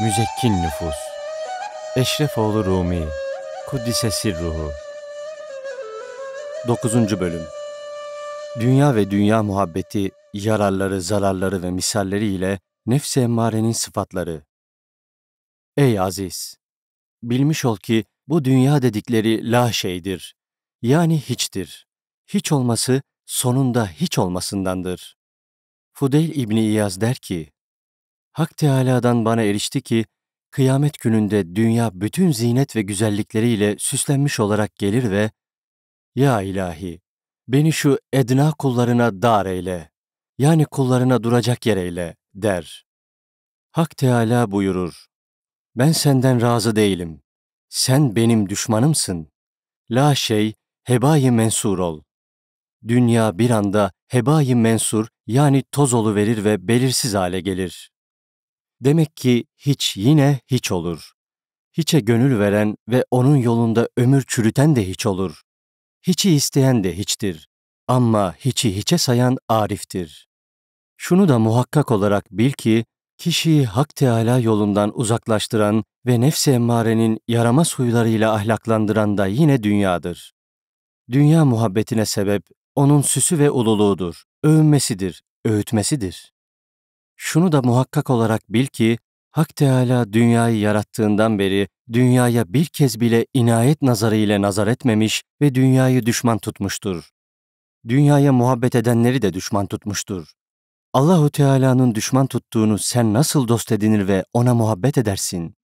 Müzekkin nüfus, Eşrefoğlu Rumi, Kuddise ruhu. 9. Bölüm Dünya ve dünya muhabbeti, yararları, zararları ve misalleri ile nefse emmarenin sıfatları. Ey aziz! Bilmiş ol ki bu dünya dedikleri la şeydir. Yani hiçtir. Hiç olması sonunda hiç olmasındandır. Fudeyl İbni İyaz der ki, Hak Teala'dan bana erişti ki, kıyamet gününde dünya bütün zinet ve güzellikleriyle süslenmiş olarak gelir ve ''Ya ilahi, beni şu edna kullarına dar eyle, yani kullarına duracak yer eyle.'' der. Hak Teala buyurur, ''Ben senden razı değilim. Sen benim düşmanımsın. La şey, heba'yı mensur ol.'' Dünya bir anda heba'yı mensur yani toz verir ve belirsiz hale gelir. Demek ki hiç yine hiç olur. Hiçe gönül veren ve onun yolunda ömür çürüten de hiç olur. Hiçi isteyen de hiçtir. Ama hiçi hiçe sayan ariftir. Şunu da muhakkak olarak bil ki, kişiyi Hak Teala yolundan uzaklaştıran ve nefs emmarenin yarama suylarıyla ahlaklandıran da yine dünyadır. Dünya muhabbetine sebep, onun süsü ve ululuğudur, övünmesidir, öğütmesidir şunu da muhakkak olarak bil ki Hak Teala dünyayı yarattığından beri dünyaya bir kez bile inayet nazarı ile nazar etmemiş ve dünyayı düşman tutmuştur. Dünyaya muhabbet edenleri de düşman tutmuştur. Allahu Teala'nın düşman tuttuğunu sen nasıl dost edinir ve ona muhabbet edersin?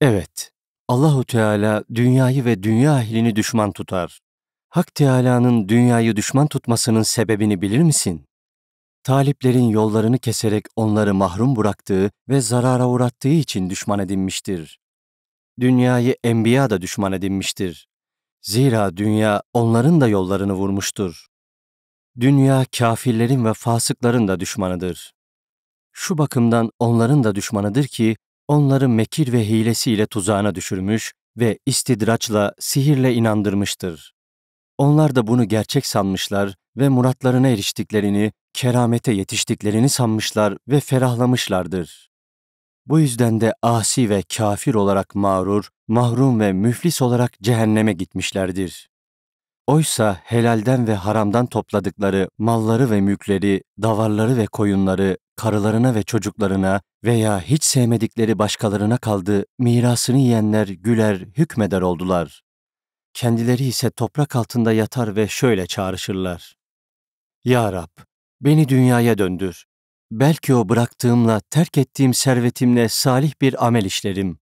Evet, Allahu Teala dünyayı ve dünya ehlini düşman tutar. Hak Teala'nın dünyayı düşman tutmasının sebebini bilir misin? taliplerin yollarını keserek onları mahrum bıraktığı ve zarara uğrattığı için düşman edinmiştir. Dünyayı enbiya da düşman edinmiştir. Zira dünya onların da yollarını vurmuştur. Dünya kafirlerin ve fasıkların da düşmanıdır. Şu bakımdan onların da düşmanıdır ki onları mekir ve hilesiyle tuzağına düşürmüş ve istidraçla, sihirle inandırmıştır. Onlar da bunu gerçek sanmışlar ve muratlarına eriştiklerini, keramete yetiştiklerini sanmışlar ve ferahlamışlardır. Bu yüzden de asi ve kafir olarak mağrur, mahrum ve müflis olarak cehenneme gitmişlerdir. Oysa helalden ve haramdan topladıkları malları ve mülkleri, davarları ve koyunları, karılarına ve çocuklarına veya hiç sevmedikleri başkalarına kaldı, mirasını yiyenler güler, hükmeder oldular. Kendileri ise toprak altında yatar ve şöyle çağrışırlar. Ya Rab, beni dünyaya döndür. Belki o bıraktığımla, terk ettiğim servetimle salih bir amel işlerim.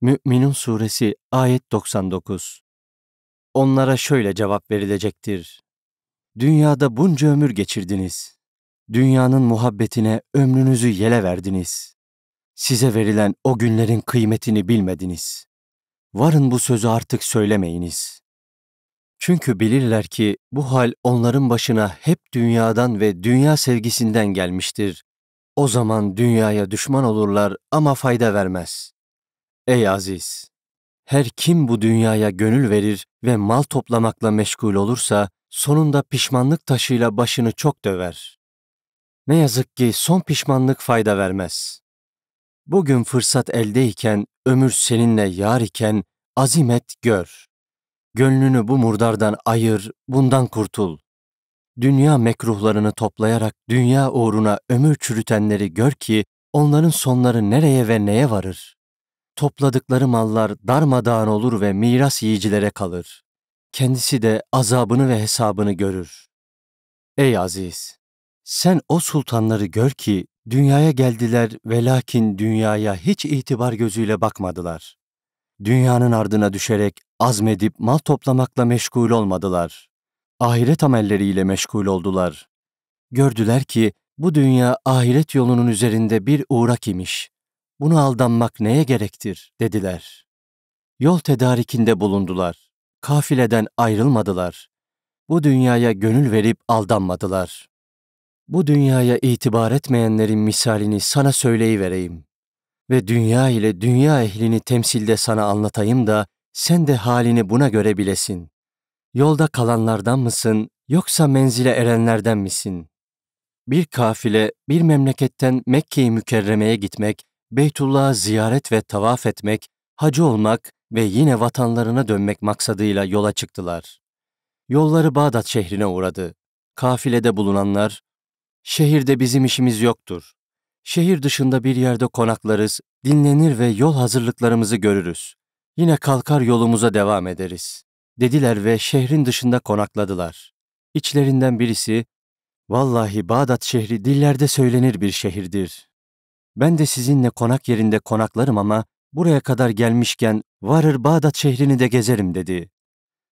Mü'minun Suresi Ayet 99 Onlara şöyle cevap verilecektir. Dünyada bunca ömür geçirdiniz. Dünyanın muhabbetine ömrünüzü yele verdiniz. Size verilen o günlerin kıymetini bilmediniz varın bu sözü artık söylemeyiniz. Çünkü bilirler ki bu hal onların başına hep dünyadan ve dünya sevgisinden gelmiştir. O zaman dünyaya düşman olurlar ama fayda vermez. Ey aziz! Her kim bu dünyaya gönül verir ve mal toplamakla meşgul olursa, sonunda pişmanlık taşıyla başını çok döver. Ne yazık ki son pişmanlık fayda vermez. Bugün fırsat eldeyken, ömür seninle yar iken, azimet gör. Gönlünü bu murdardan ayır, bundan kurtul. Dünya mekruhlarını toplayarak dünya uğruna ömür çürütenleri gör ki, onların sonları nereye ve neye varır? Topladıkları mallar darmadağın olur ve miras yiyicilere kalır. Kendisi de azabını ve hesabını görür. Ey Aziz! Sen o sultanları gör ki Dünyaya geldiler ve lakin dünyaya hiç itibar gözüyle bakmadılar. Dünyanın ardına düşerek azmedip mal toplamakla meşgul olmadılar. Ahiret amelleriyle meşgul oldular. Gördüler ki bu dünya ahiret yolunun üzerinde bir uğrak imiş. Bunu aldanmak neye gerektir dediler. Yol tedarikinde bulundular. Kafileden ayrılmadılar. Bu dünyaya gönül verip aldanmadılar. Bu dünyaya itibar etmeyenlerin misalini sana söyleyivereyim. Ve dünya ile dünya ehlini temsilde sana anlatayım da sen de halini buna göre bilesin. Yolda kalanlardan mısın yoksa menzile erenlerden misin? Bir kafile bir memleketten Mekke-i Mükerreme'ye gitmek, Beytullah'a ziyaret ve tavaf etmek, hacı olmak ve yine vatanlarına dönmek maksadıyla yola çıktılar. Yolları Bağdat şehrine uğradı. Kafilede bulunanlar Şehirde bizim işimiz yoktur. Şehir dışında bir yerde konaklarız, dinlenir ve yol hazırlıklarımızı görürüz. Yine kalkar yolumuza devam ederiz. Dediler ve şehrin dışında konakladılar. İçlerinden birisi, Vallahi Bağdat şehri dillerde söylenir bir şehirdir. Ben de sizinle konak yerinde konaklarım ama buraya kadar gelmişken varır Bağdat şehrini de gezerim dedi.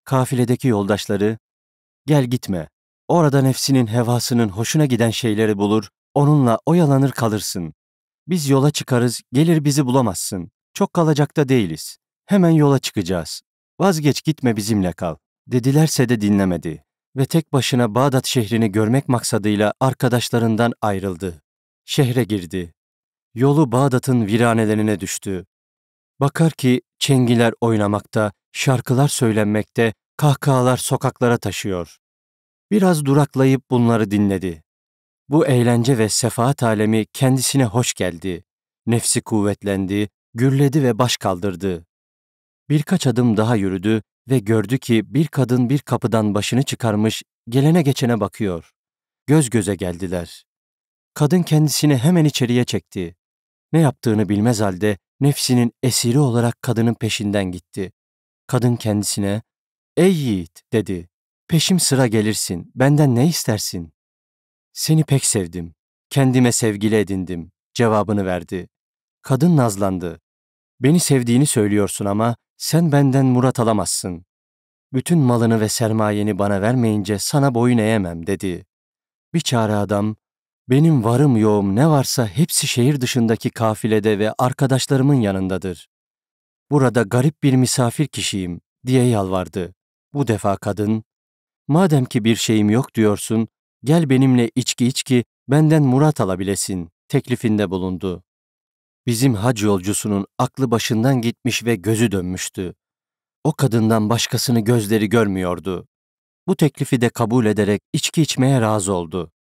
Kafiledeki yoldaşları, gel gitme, Orada nefsinin hevasının hoşuna giden şeyleri bulur, onunla oyalanır kalırsın. Biz yola çıkarız, gelir bizi bulamazsın. Çok kalacakta değiliz. Hemen yola çıkacağız. Vazgeç gitme bizimle kal. Dedilerse de dinlemedi ve tek başına Bağdat şehrini görmek maksadıyla arkadaşlarından ayrıldı. Şehre girdi. Yolu Bağdat'ın viranelerine düştü. Bakar ki çengiler oynamakta, şarkılar söylenmekte, kahkahalar sokaklara taşıyor. Biraz duraklayıp bunları dinledi. Bu eğlence ve sefaat alemi kendisine hoş geldi. Nefsi kuvvetlendi, gürledi ve baş kaldırdı. Birkaç adım daha yürüdü ve gördü ki bir kadın bir kapıdan başını çıkarmış, gelene geçene bakıyor. Göz göze geldiler. Kadın kendisini hemen içeriye çekti. Ne yaptığını bilmez halde nefsinin esiri olarak kadının peşinden gitti. Kadın kendisine, ''Ey yiğit'' dedi. Peşim sıra gelirsin, benden ne istersin? Seni pek sevdim, kendime sevgili edindim, cevabını verdi. Kadın nazlandı. Beni sevdiğini söylüyorsun ama sen benden murat alamazsın. Bütün malını ve sermayeni bana vermeyince sana boyun eğemem dedi. Bir çare adam, benim varım yoğum ne varsa hepsi şehir dışındaki kafilede ve arkadaşlarımın yanındadır. Burada garip bir misafir kişiyim diye yalvardı. Bu defa kadın, madem ki bir şeyim yok diyorsun, gel benimle içki içki benden murat alabilesin teklifinde bulundu. Bizim hac yolcusunun aklı başından gitmiş ve gözü dönmüştü. O kadından başkasını gözleri görmüyordu. Bu teklifi de kabul ederek içki içmeye razı oldu.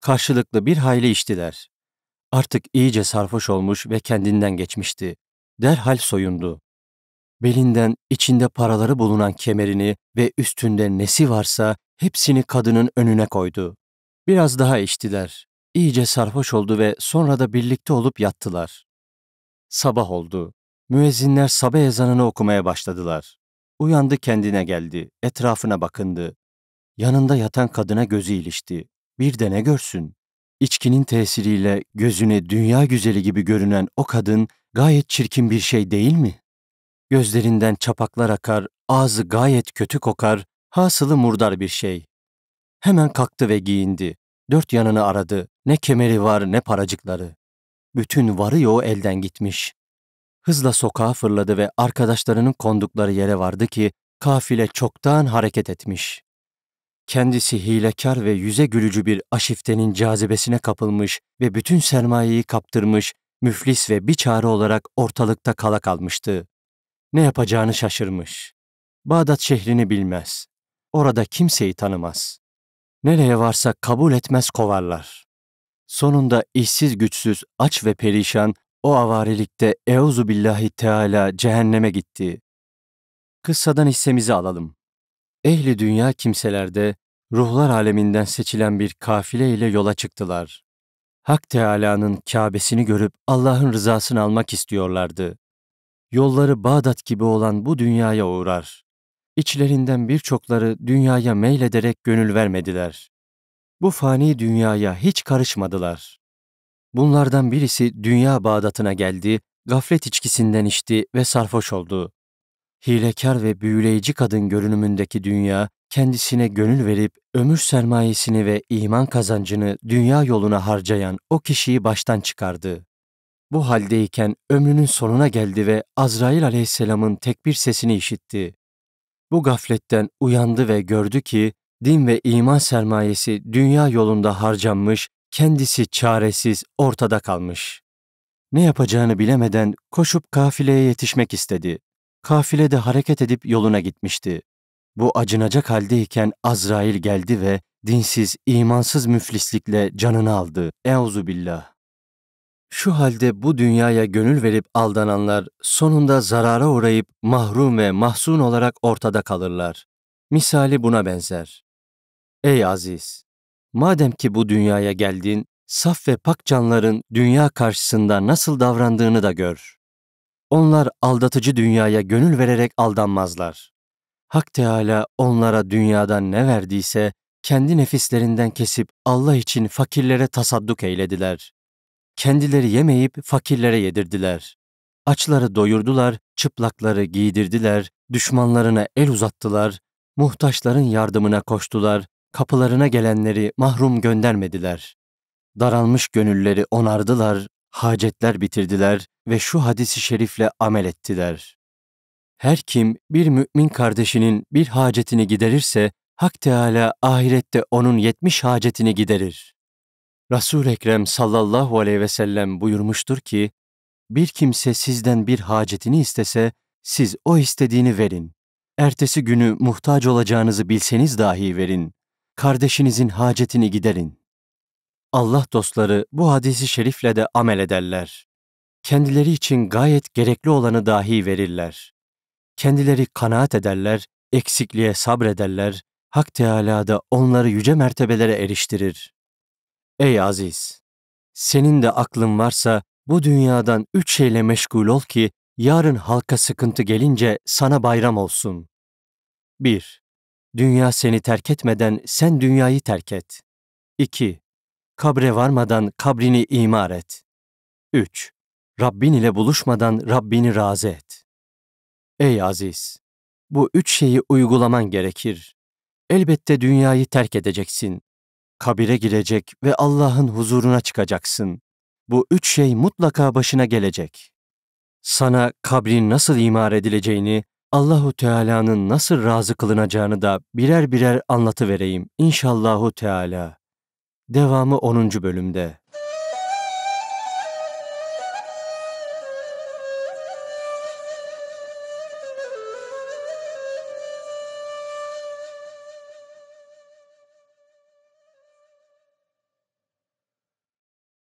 Karşılıklı bir hayli içtiler. Artık iyice sarhoş olmuş ve kendinden geçmişti. Derhal soyundu. Belinden içinde paraları bulunan kemerini ve üstünde nesi varsa hepsini kadının önüne koydu. Biraz daha içtiler. İyice sarhoş oldu ve sonra da birlikte olup yattılar. Sabah oldu. Müezzinler sabah ezanını okumaya başladılar. Uyandı kendine geldi, etrafına bakındı. Yanında yatan kadına gözü ilişti. Bir de ne görsün? İçkinin tesiriyle gözüne dünya güzeli gibi görünen o kadın gayet çirkin bir şey değil mi? Gözlerinden çapaklar akar, ağzı gayet kötü kokar, hasılı murdar bir şey. Hemen kalktı ve giyindi. Dört yanını aradı. Ne kemeri var ne paracıkları. Bütün varı yoğu elden gitmiş. Hızla sokağa fırladı ve arkadaşlarının kondukları yere vardı ki kafile çoktan hareket etmiş. Kendisi hilekar ve yüze gülücü bir aşiftenin cazibesine kapılmış ve bütün sermayeyi kaptırmış, müflis ve bir çare olarak ortalıkta kala kalmıştı. Ne yapacağını şaşırmış. Bağdat şehrini bilmez. Orada kimseyi tanımaz. Nereye varsa kabul etmez kovarlar. Sonunda işsiz güçsüz, aç ve perişan o avarilikte Euzu billahi teala cehenneme gitti. Kıssadan hissemizi alalım. Ehli dünya kimselerde ruhlar aleminden seçilen bir kafile ile yola çıktılar. Hak Teala'nın Kâbesini görüp Allah'ın rızasını almak istiyorlardı yolları Bağdat gibi olan bu dünyaya uğrar. İçlerinden birçokları dünyaya meylederek gönül vermediler. Bu fani dünyaya hiç karışmadılar. Bunlardan birisi dünya Bağdat'ına geldi, gaflet içkisinden içti ve sarfoş oldu. Hilekar ve büyüleyici kadın görünümündeki dünya, kendisine gönül verip ömür sermayesini ve iman kazancını dünya yoluna harcayan o kişiyi baştan çıkardı. Bu haldeyken ömrünün sonuna geldi ve Azrail aleyhisselamın tekbir sesini işitti. Bu gafletten uyandı ve gördü ki din ve iman sermayesi dünya yolunda harcanmış, kendisi çaresiz ortada kalmış. Ne yapacağını bilemeden koşup kafileye yetişmek istedi. Kafile de hareket edip yoluna gitmişti. Bu acınacak haldeyken Azrail geldi ve dinsiz, imansız müflislikle canını aldı. Euzu billah. Şu halde bu dünyaya gönül verip aldananlar sonunda zarara uğrayıp mahrum ve mahzun olarak ortada kalırlar. Misali buna benzer. Ey aziz! Madem ki bu dünyaya geldin, saf ve pak canların dünya karşısında nasıl davrandığını da gör. Onlar aldatıcı dünyaya gönül vererek aldanmazlar. Hak Teala onlara dünyadan ne verdiyse kendi nefislerinden kesip Allah için fakirlere tasadduk eylediler kendileri yemeyip fakirlere yedirdiler. Açları doyurdular, çıplakları giydirdiler, düşmanlarına el uzattılar, muhtaçların yardımına koştular, kapılarına gelenleri mahrum göndermediler. Daralmış gönülleri onardılar, hacetler bitirdiler ve şu hadisi şerifle amel ettiler. Her kim bir mümin kardeşinin bir hacetini giderirse, Hak Teala ahirette onun yetmiş hacetini giderir. Resul Ekrem sallallahu aleyhi ve sellem buyurmuştur ki: Bir kimse sizden bir hacetini istese siz o istediğini verin. Ertesi günü muhtaç olacağınızı bilseniz dahi verin. Kardeşinizin hacetini giderin. Allah dostları bu hadisi şerifle de amel ederler. Kendileri için gayet gerekli olanı dahi verirler. Kendileri kanaat ederler, eksikliğe sabrederler, Hak Teâlâ da onları yüce mertebelere eriştirir. Ey aziz! Senin de aklın varsa bu dünyadan üç şeyle meşgul ol ki yarın halka sıkıntı gelince sana bayram olsun. 1. Dünya seni terk etmeden sen dünyayı terk et. 2. Kabre varmadan kabrini imar et. 3. Rabbin ile buluşmadan Rabbini razı et. Ey aziz! Bu üç şeyi uygulaman gerekir. Elbette dünyayı terk edeceksin kabire girecek ve Allah'ın huzuruna çıkacaksın. Bu üç şey mutlaka başına gelecek. Sana kabrin nasıl imar edileceğini, Allahu Teala'nın nasıl razı kılınacağını da birer birer anlatıvereyim inşallahu Teala. Devamı 10. bölümde.